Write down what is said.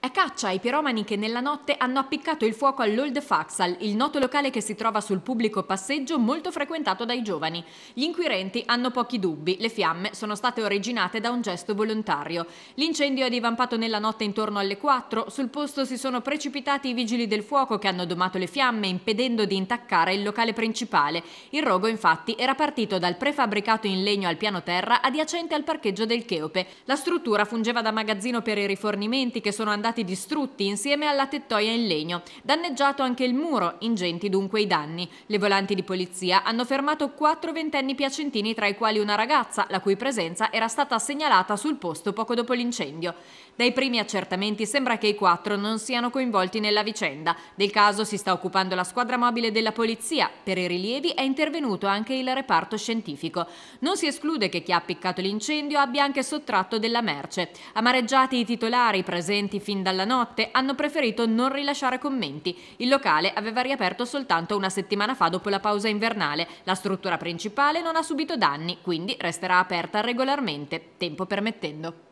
è caccia ai piromani che nella notte hanno appiccato il fuoco all'Old Faxal, il noto locale che si trova sul pubblico passeggio molto frequentato dai giovani. Gli inquirenti hanno pochi dubbi, le fiamme sono state originate da un gesto volontario. L'incendio è divampato nella notte intorno alle 4, sul posto si sono precipitati i vigili del fuoco che hanno domato le fiamme impedendo di intaccare il locale principale. Il rogo infatti era partito dal prefabbricato in legno al piano terra adiacente al parcheggio del Cheope. La struttura fungeva da magazzino per i rifornimenti che sono andati stati distrutti insieme alla tettoia in legno. Danneggiato anche il muro, ingenti dunque i danni. Le volanti di polizia hanno fermato quattro ventenni piacentini, tra i quali una ragazza, la cui presenza era stata segnalata sul posto poco dopo l'incendio. Dai primi accertamenti sembra che i quattro non siano coinvolti nella vicenda. Del caso si sta occupando la squadra mobile della polizia. Per i rilievi è intervenuto anche il reparto scientifico. Non si esclude che chi ha appiccato l'incendio abbia anche sottratto della merce. Amareggiati i titolari presenti fin fin dalla notte hanno preferito non rilasciare commenti. Il locale aveva riaperto soltanto una settimana fa dopo la pausa invernale. La struttura principale non ha subito danni, quindi resterà aperta regolarmente, tempo permettendo.